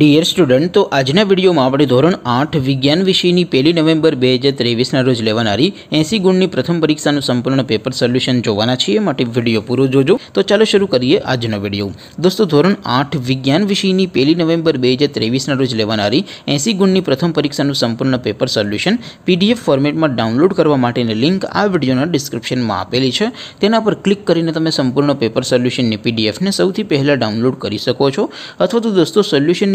dear student તો આજના વિડિયોમાં આપણે ધોરણ 8 વિજ્ઞાન વિષયની 1 નવેમ્બર 2023 ના રોજ લેવાણારી 80 ગુણની પ્રથમ પરીક્ષાનું સંપૂર્ણ પેપર સોલ્યુશન જોવાના છે માટે વિડિયો પૂરો જોજો તો ચાલો શરૂ કરીએ આજનો વિડિયો દોસ્તો ધોરણ 8 વિજ્ઞાન વિષયની 1 નવેમ્બર 2023 ના રોજ લેવાણારી 80 ગુણની પ્રથમ પરીક્ષાનું સંપૂર્ણ પેપર સોલ્યુશન PDF ફોર્મેટમાં ડાઉનલોડ કરવા માટેની લિંક આ વિડિયોના ડિસ્ક્રિપ્શનમાં આપેલી છે તેના પર ક્લિક કરીને તમે સંપૂર્ણ પેપર સોલ્યુશન ને PDF ને સૌથી પહેલા ડાઉનલોડ કરી શકો છો અથવા તો દોસ્તો સોલ્યુશન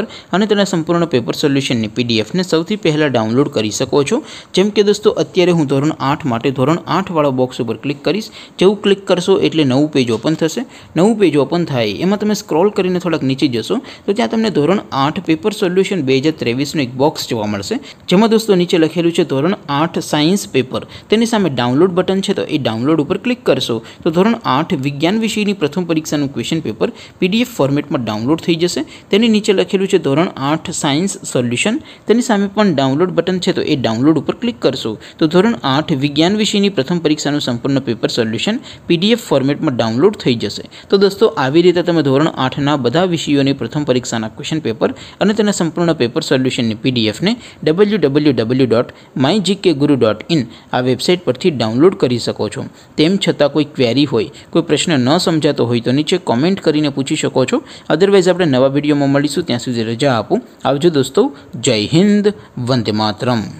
અને તમે સંપૂર્ણ પેપર સોલ્યુશન ને પીડીએફ ને સૌથી પહેલા ડાઉનલોડ કરી શકો છો જેમ કે દોસ્તો અત્યારે હું ધોરણ 8 માટે ધોરણ 8 વાળો બોક્સ ઉપર ક્લિક કરીશ જેઉ ક્લિક કરશો એટલે નવું પેજ ઓપન થશે નવું પેજ ઓપન થાય એમાં તમે સ્ક્રોલ કરીને થોડક નીચે જજો તો ત્યાં તમને ધોરણ 8 પેપર સોલ્યુશન 2023 નો એક બોક્સ જોવા મળશે જેમ કે દોસ્તો નીચે લખેલું છે ધોરણ 8 સાયન્સ પેપર તેની સામે ડાઉનલોડ બટન છે તો એ ડાઉનલોડ ઉપર ક્લિક કરશો તો ધોરણ 8 વિજ્ઞાન વિષયની પ્રથમ પરીક્ષા નું ક્વેશ્ચન પેપર પીડીએફ ફોર્મેટમાં ડાઉનલોડ થઈ જશે તેની નીચે લખેલું ધોરણ 8 સાયન્સ સોલ્યુશન તેની સામે પણ ડાઉનલોડ બટન છે તો એ ડાઉનલોડ ઉપર ક્લિક કરશો તો ધોરણ 8 વિજ્ઞાન વિષયની પ્રથમ પરીક્ષાનું સંપૂર્ણ પેપર સોલ્યુશન પીડીએફ ફોર્મેટમાં ડાઉનલોડ થઈ જશે તો દોસ્તો આવી રીતે તમે ધોરણ 8 ના બધા વિષયોની પ્રથમ પરીક્ષાના ક્વેશ્ચન પેપર અને તેના સંપૂર્ણ પેપર સોલ્યુશનની પીડીએફ ને www.mygkguru.in આ વેબસાઈટ પરથી ડાઉનલોડ કરી શકો છો તેમ છતાં કોઈ ક્વેરી હોય કોઈ પ્રશ્ન ન સમજાતો હોય તો નીચે કમેન્ટ કરીને પૂછી શકો છો અધરવાઇઝ આપણે નવા વિડિયોમાં મળીશું ત્યાં સુધી ज़ीरो जय आपू अब दोस्तों जय हिंद वंदे मातरम